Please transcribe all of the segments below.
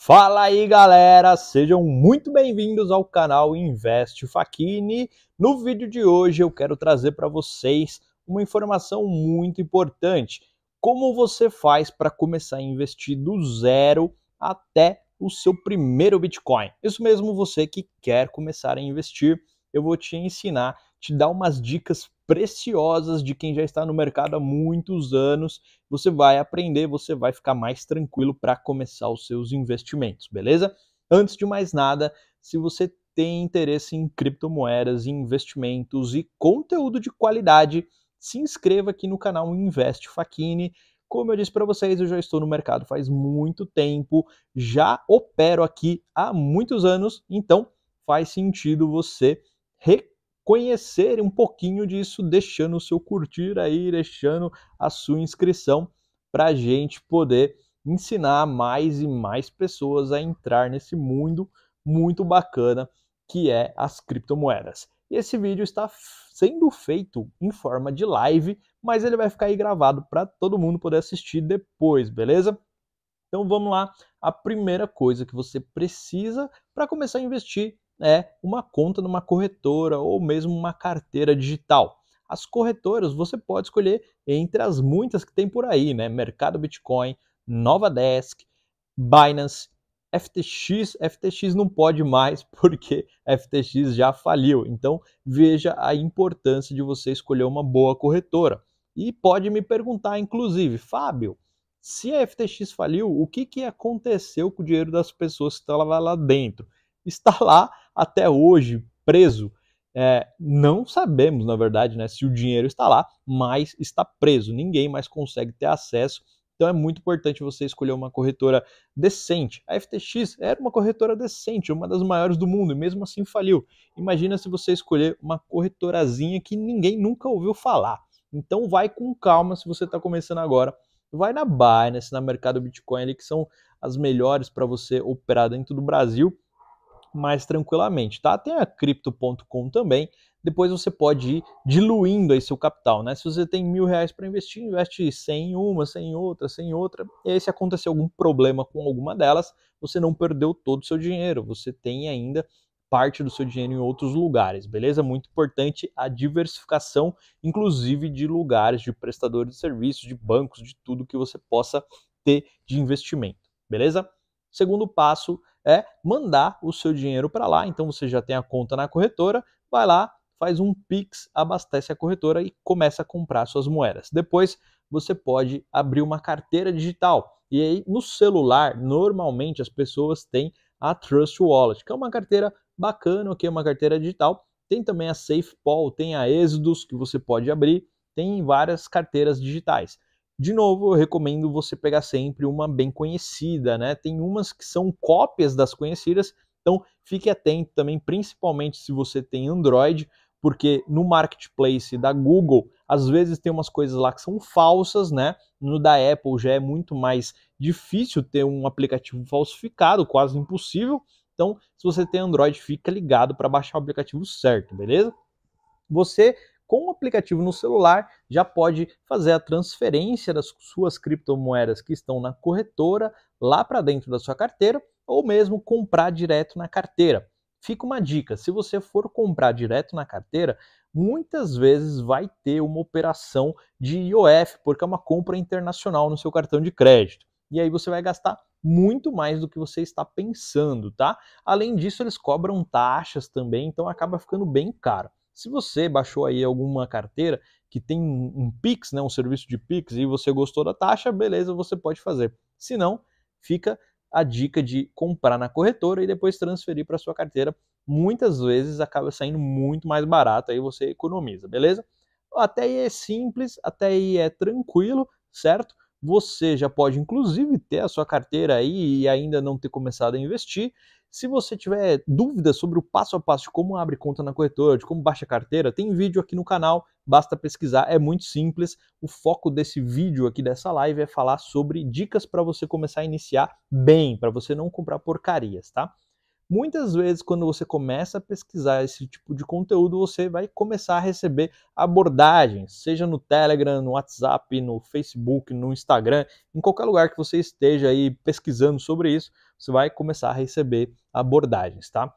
Fala aí galera, sejam muito bem-vindos ao canal Investe Faquini. No vídeo de hoje eu quero trazer para vocês uma informação muito importante: como você faz para começar a investir do zero até o seu primeiro Bitcoin. Isso mesmo, você que quer começar a investir, eu vou te ensinar te dá umas dicas preciosas de quem já está no mercado há muitos anos. Você vai aprender, você vai ficar mais tranquilo para começar os seus investimentos, beleza? Antes de mais nada, se você tem interesse em criptomoedas, investimentos e conteúdo de qualidade, se inscreva aqui no canal Invest Faquini. Como eu disse para vocês, eu já estou no mercado faz muito tempo, já opero aqui há muitos anos, então faz sentido você conhecer um pouquinho disso, deixando o seu curtir aí, deixando a sua inscrição para a gente poder ensinar mais e mais pessoas a entrar nesse mundo muito bacana que é as criptomoedas. E esse vídeo está sendo feito em forma de live, mas ele vai ficar aí gravado para todo mundo poder assistir depois, beleza? Então vamos lá. A primeira coisa que você precisa para começar a investir é uma conta numa corretora ou mesmo uma carteira digital. As corretoras você pode escolher entre as muitas que tem por aí, né? Mercado Bitcoin, Novadesk, Binance, FTX, FTX não pode mais porque FTX já faliu. Então veja a importância de você escolher uma boa corretora. E pode me perguntar, inclusive, Fábio, se a FTX faliu, o que, que aconteceu com o dinheiro das pessoas que estava lá dentro? Está lá até hoje preso. É, não sabemos, na verdade, né, se o dinheiro está lá, mas está preso. Ninguém mais consegue ter acesso. Então é muito importante você escolher uma corretora decente. A FTX era uma corretora decente, uma das maiores do mundo, e mesmo assim faliu. Imagina se você escolher uma corretorazinha que ninguém nunca ouviu falar. Então vai com calma se você está começando agora. Vai na Binance, na Mercado Bitcoin, ali, que são as melhores para você operar dentro do Brasil mais tranquilamente, tá? Tem a Crypto.com também, depois você pode ir diluindo aí seu capital, né? Se você tem mil reais para investir, investe 100 em uma, 100 em outra, 100 em outra, e aí se acontecer algum problema com alguma delas, você não perdeu todo o seu dinheiro, você tem ainda parte do seu dinheiro em outros lugares, beleza? Muito importante a diversificação, inclusive de lugares, de prestadores de serviços, de bancos, de tudo que você possa ter de investimento, beleza? segundo passo é mandar o seu dinheiro para lá. Então você já tem a conta na corretora, vai lá, faz um Pix, abastece a corretora e começa a comprar suas moedas. Depois você pode abrir uma carteira digital. E aí no celular, normalmente as pessoas têm a Trust Wallet, que é uma carteira bacana, que é uma carteira digital. Tem também a SafePol, tem a Exodus que você pode abrir, tem várias carteiras digitais. De novo, eu recomendo você pegar sempre uma bem conhecida, né? Tem umas que são cópias das conhecidas, então fique atento também, principalmente se você tem Android, porque no marketplace da Google, às vezes tem umas coisas lá que são falsas, né? No da Apple já é muito mais difícil ter um aplicativo falsificado, quase impossível. Então, se você tem Android, fica ligado para baixar o aplicativo certo, beleza? Você com o aplicativo no celular já pode fazer a transferência das suas criptomoedas que estão na corretora lá para dentro da sua carteira ou mesmo comprar direto na carteira. Fica uma dica: se você for comprar direto na carteira, muitas vezes vai ter uma operação de IOF, porque é uma compra internacional no seu cartão de crédito. E aí você vai gastar muito mais do que você está pensando, tá? Além disso, eles cobram taxas também, então acaba ficando bem caro. Se você baixou aí alguma carteira que tem um Pix, né, um serviço de Pix, e você gostou da taxa, beleza, você pode fazer. Se não, fica a dica de comprar na corretora e depois transferir para sua carteira. Muitas vezes acaba saindo muito mais barato, aí você economiza, beleza? Até aí é simples, até aí é tranquilo, certo? Você já pode, inclusive, ter a sua carteira aí e ainda não ter começado a investir. Se você tiver dúvidas sobre o passo a passo de como abre conta na corretora, de como baixa carteira, tem vídeo aqui no canal, basta pesquisar, é muito simples. O foco desse vídeo aqui, dessa live, é falar sobre dicas para você começar a iniciar bem, para você não comprar porcarias, tá? Muitas vezes, quando você começa a pesquisar esse tipo de conteúdo, você vai começar a receber abordagens, seja no Telegram, no WhatsApp, no Facebook, no Instagram, em qualquer lugar que você esteja aí pesquisando sobre isso, você vai começar a receber abordagens, tá?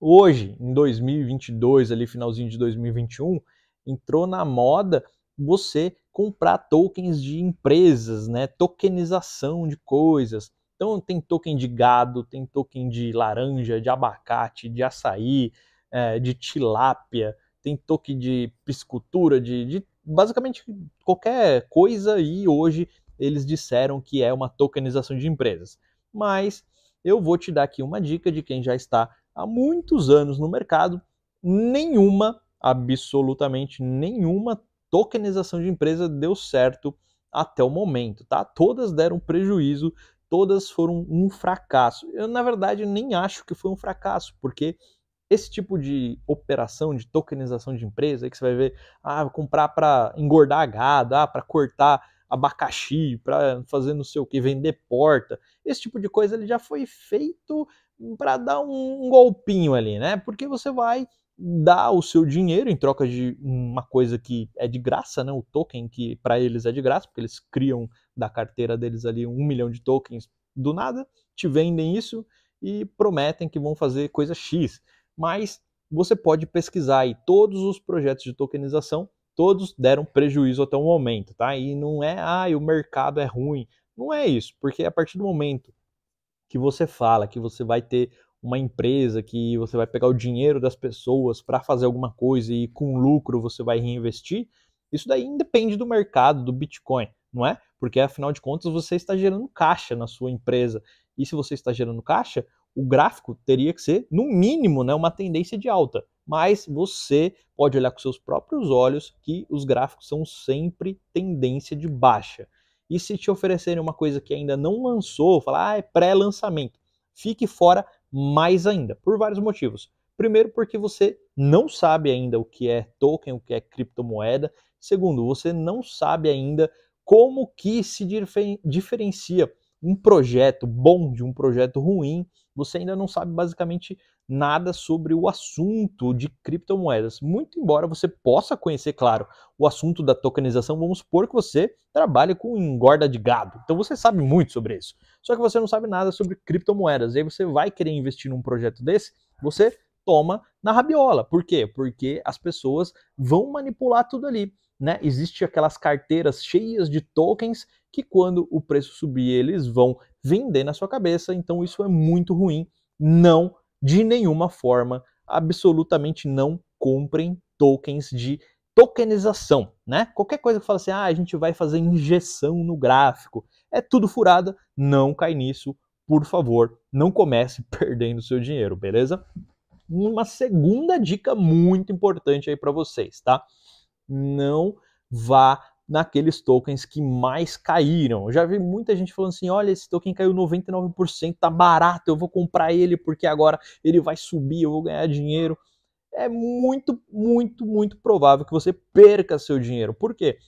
Hoje, em 2022, ali finalzinho de 2021, entrou na moda você comprar tokens de empresas, né? Tokenização de coisas então tem token de gado, tem token de laranja, de abacate, de açaí, é, de tilápia, tem token de piscultura, de, de basicamente qualquer coisa e hoje eles disseram que é uma tokenização de empresas. Mas eu vou te dar aqui uma dica de quem já está há muitos anos no mercado, nenhuma, absolutamente nenhuma tokenização de empresa deu certo até o momento, tá? Todas deram prejuízo, todas foram um fracasso. Eu, na verdade, nem acho que foi um fracasso, porque esse tipo de operação de tokenização de empresa, que você vai ver, ah, comprar para engordar gado, ah, para cortar abacaxi, para fazer não sei o que, vender porta, esse tipo de coisa ele já foi feito para dar um, um golpinho ali, né? Porque você vai dá o seu dinheiro em troca de uma coisa que é de graça, né? O token que para eles é de graça, porque eles criam da carteira deles ali um milhão de tokens do nada, te vendem isso e prometem que vão fazer coisa X. Mas você pode pesquisar e todos os projetos de tokenização, todos deram prejuízo até o momento, tá? E não é, ah, o mercado é ruim. Não é isso, porque a partir do momento que você fala que você vai ter uma empresa que você vai pegar o dinheiro das pessoas para fazer alguma coisa e com lucro você vai reinvestir, isso daí depende do mercado do Bitcoin, não é? Porque afinal de contas você está gerando caixa na sua empresa. E se você está gerando caixa, o gráfico teria que ser, no mínimo, né, uma tendência de alta. Mas você pode olhar com seus próprios olhos que os gráficos são sempre tendência de baixa. E se te oferecerem uma coisa que ainda não lançou, falar, ah, é pré-lançamento. Fique fora mais ainda, por vários motivos. Primeiro, porque você não sabe ainda o que é token, o que é criptomoeda. Segundo, você não sabe ainda como que se diferencia um projeto bom de um projeto ruim você ainda não sabe basicamente nada sobre o assunto de criptomoedas. Muito embora você possa conhecer, claro, o assunto da tokenização, vamos supor que você trabalhe com engorda de gado. Então você sabe muito sobre isso. Só que você não sabe nada sobre criptomoedas. E aí você vai querer investir num projeto desse, você toma na rabiola. Por quê? Porque as pessoas vão manipular tudo ali. Né? Existem aquelas carteiras cheias de tokens que quando o preço subir eles vão vender na sua cabeça. Então isso é muito ruim. Não, de nenhuma forma, absolutamente não comprem tokens de tokenização, né? Qualquer coisa que fala assim, ah, a gente vai fazer injeção no gráfico, é tudo furada, não cai nisso, por favor, não comece perdendo seu dinheiro, beleza? Uma segunda dica muito importante aí para vocês, tá? Não vá naqueles tokens que mais caíram. Eu já vi muita gente falando assim: olha, esse token caiu 99%, tá barato, eu vou comprar ele porque agora ele vai subir, eu vou ganhar dinheiro. É muito, muito, muito provável que você perca seu dinheiro. Por quê?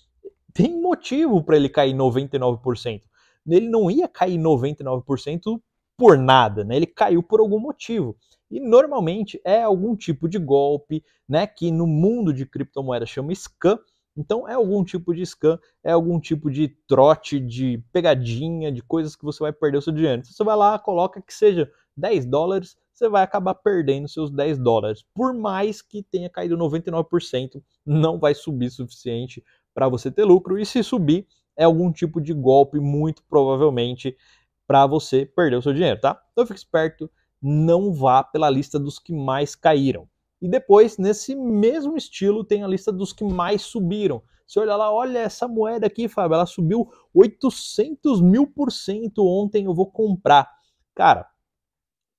Tem motivo para ele cair 99%. Ele não ia cair 99% por nada, né? Ele caiu por algum motivo. E normalmente é algum tipo de golpe, né, que no mundo de criptomoedas chama scam então é algum tipo de scam, é algum tipo de trote, de pegadinha, de coisas que você vai perder o seu dinheiro. Então, você vai lá, coloca que seja 10 dólares, você vai acabar perdendo seus 10 dólares. Por mais que tenha caído 99%, não vai subir suficiente para você ter lucro. E se subir, é algum tipo de golpe, muito provavelmente, para você perder o seu dinheiro, tá? Então fique esperto, não vá pela lista dos que mais caíram. E depois, nesse mesmo estilo, tem a lista dos que mais subiram. Se olhar lá, olha essa moeda aqui, Fábio, ela subiu 800 mil por cento ontem, eu vou comprar. Cara,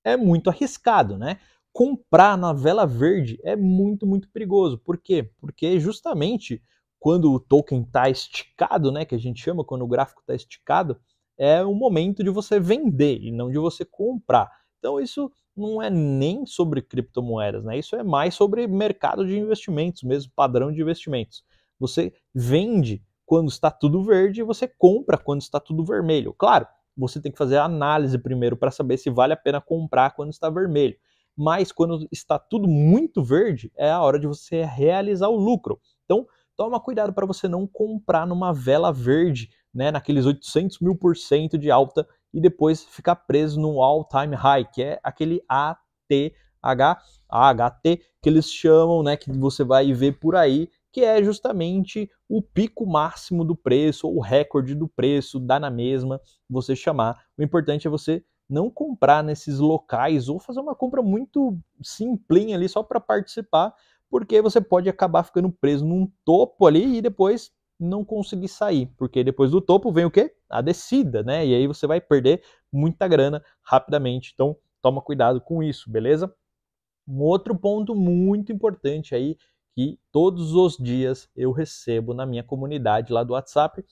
é muito arriscado, né? Comprar na vela verde é muito, muito perigoso. Por quê? Porque justamente quando o token está esticado, né, que a gente chama, quando o gráfico está esticado, é o momento de você vender e não de você comprar. Então isso não é nem sobre criptomoedas, né? Isso é mais sobre mercado de investimentos mesmo, padrão de investimentos. Você vende quando está tudo verde e você compra quando está tudo vermelho. Claro, você tem que fazer a análise primeiro para saber se vale a pena comprar quando está vermelho. Mas quando está tudo muito verde, é a hora de você realizar o lucro. Então, toma cuidado para você não comprar numa vela verde, né, naqueles 800 mil por cento de alta e depois ficar preso no all time high, que é aquele ATH, AHT que eles chamam, né, que você vai ver por aí, que é justamente o pico máximo do preço ou o recorde do preço, dá na mesma você chamar. O importante é você não comprar nesses locais ou fazer uma compra muito simplinha ali só para participar, porque você pode acabar ficando preso num topo ali e depois não conseguir sair, porque depois do topo vem o quê? A descida, né? E aí você vai perder muita grana rapidamente. Então, toma cuidado com isso, beleza? Um outro ponto muito importante aí que todos os dias eu recebo na minha comunidade lá do WhatsApp.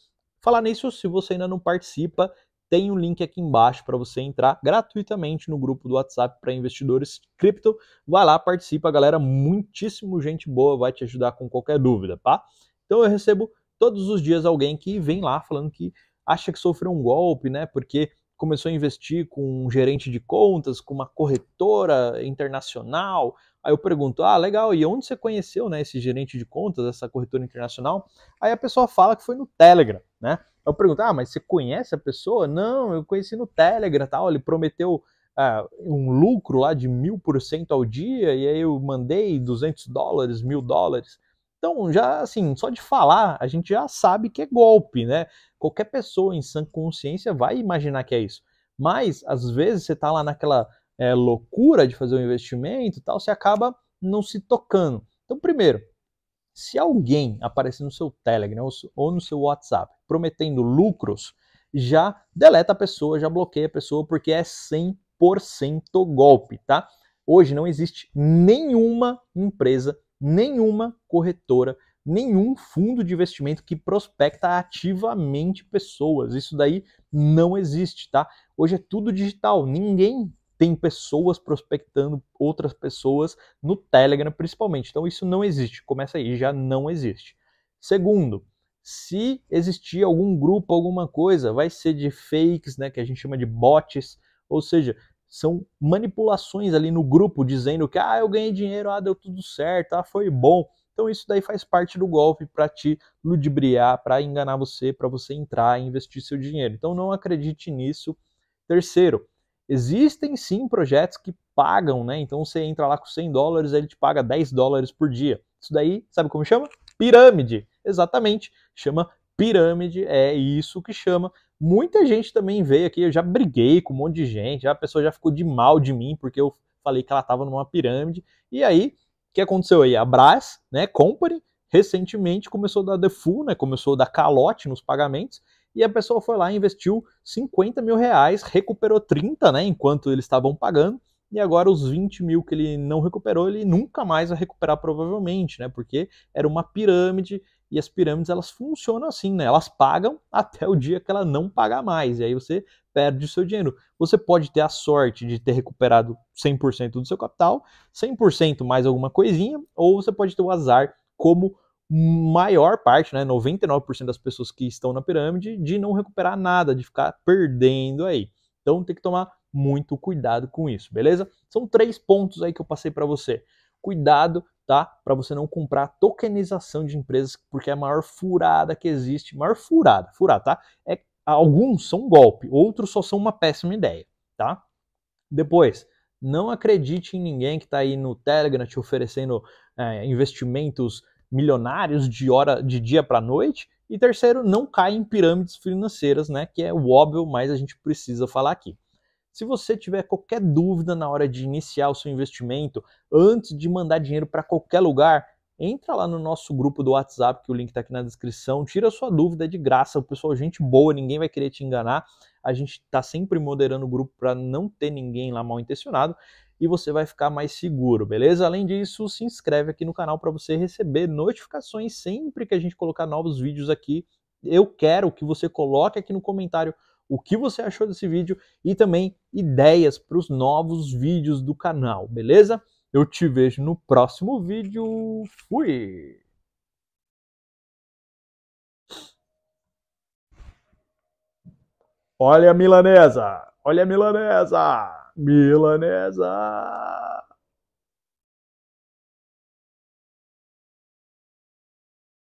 Falar nisso, se você ainda não participa, tem um link aqui embaixo para você entrar gratuitamente no grupo do WhatsApp para investidores cripto. Vai lá, participa, galera, muitíssimo gente boa, vai te ajudar com qualquer dúvida, tá? Então eu recebo todos os dias alguém que vem lá falando que acha que sofreu um golpe, né? Porque começou a investir com um gerente de contas, com uma corretora internacional. Aí eu pergunto: "Ah, legal, e onde você conheceu, né, esse gerente de contas, essa corretora internacional?" Aí a pessoa fala que foi no Telegram, né? Eu pergunto: "Ah, mas você conhece a pessoa?" "Não, eu conheci no Telegram, tal, ele prometeu ah, um lucro lá de mil por cento ao dia, e aí eu mandei 200 dólares, mil dólares. Então, já assim, só de falar, a gente já sabe que é golpe, né? Qualquer pessoa em sã consciência vai imaginar que é isso. Mas, às vezes, você está lá naquela é, loucura de fazer um investimento e tal, você acaba não se tocando. Então, primeiro, se alguém aparecer no seu Telegram ou no seu WhatsApp prometendo lucros, já deleta a pessoa, já bloqueia a pessoa, porque é 100% golpe, tá? Hoje não existe nenhuma empresa nenhuma corretora, nenhum fundo de investimento que prospecta ativamente pessoas. Isso daí não existe, tá? Hoje é tudo digital, ninguém tem pessoas prospectando outras pessoas no Telegram, principalmente. Então isso não existe. Começa aí, já não existe. Segundo, se existir algum grupo, alguma coisa, vai ser de fakes, né, que a gente chama de bots, ou seja, são manipulações ali no grupo dizendo que ah, eu ganhei dinheiro, ah, deu tudo certo, ah, foi bom. Então isso daí faz parte do golpe para te ludibriar, para enganar você, para você entrar e investir seu dinheiro. Então não acredite nisso. Terceiro, existem sim projetos que pagam, né? Então você entra lá com 100 dólares, ele te paga 10 dólares por dia. Isso daí, sabe como chama? Pirâmide. Exatamente, chama pirâmide, é isso que chama. Muita gente também veio aqui, eu já briguei com um monte de gente, já a pessoa já ficou de mal de mim porque eu falei que ela estava numa pirâmide. E aí, o que aconteceu aí? A Brás, né, Company, recentemente começou a dar default, né, começou a dar calote nos pagamentos, e a pessoa foi lá investiu 50 mil reais, recuperou 30, né, enquanto eles estavam pagando, e agora os 20 mil que ele não recuperou, ele nunca mais vai recuperar provavelmente, né, porque era uma pirâmide, e as pirâmides elas funcionam assim, né? Elas pagam até o dia que ela não pagar mais. E aí você perde o seu dinheiro. Você pode ter a sorte de ter recuperado 100% do seu capital, 100% mais alguma coisinha, ou você pode ter o azar como maior parte, né, 99% das pessoas que estão na pirâmide, de não recuperar nada, de ficar perdendo aí. Então tem que tomar muito cuidado com isso, beleza? São três pontos aí que eu passei para você. Cuidado tá? Para você não comprar tokenização de empresas, porque é a maior furada que existe, maior furada, furada, tá? É, alguns são um golpe, outros só são uma péssima ideia, tá? Depois, não acredite em ninguém que está aí no Telegram te oferecendo é, investimentos milionários de hora, de dia para noite. E terceiro, não caia em pirâmides financeiras, né? Que é o óbvio, mas a gente precisa falar aqui. Se você tiver qualquer dúvida na hora de iniciar o seu investimento, antes de mandar dinheiro para qualquer lugar, entra lá no nosso grupo do WhatsApp, que o link está aqui na descrição, tira sua dúvida é de graça, o pessoal é gente boa, ninguém vai querer te enganar. A gente está sempre moderando o grupo para não ter ninguém lá mal intencionado e você vai ficar mais seguro, beleza? Além disso, se inscreve aqui no canal para você receber notificações sempre que a gente colocar novos vídeos aqui. Eu quero que você coloque aqui no comentário o que você achou desse vídeo e também ideias para os novos vídeos do canal, beleza? Eu te vejo no próximo vídeo. Fui! Olha a milanesa! Olha a milanesa! Milanesa!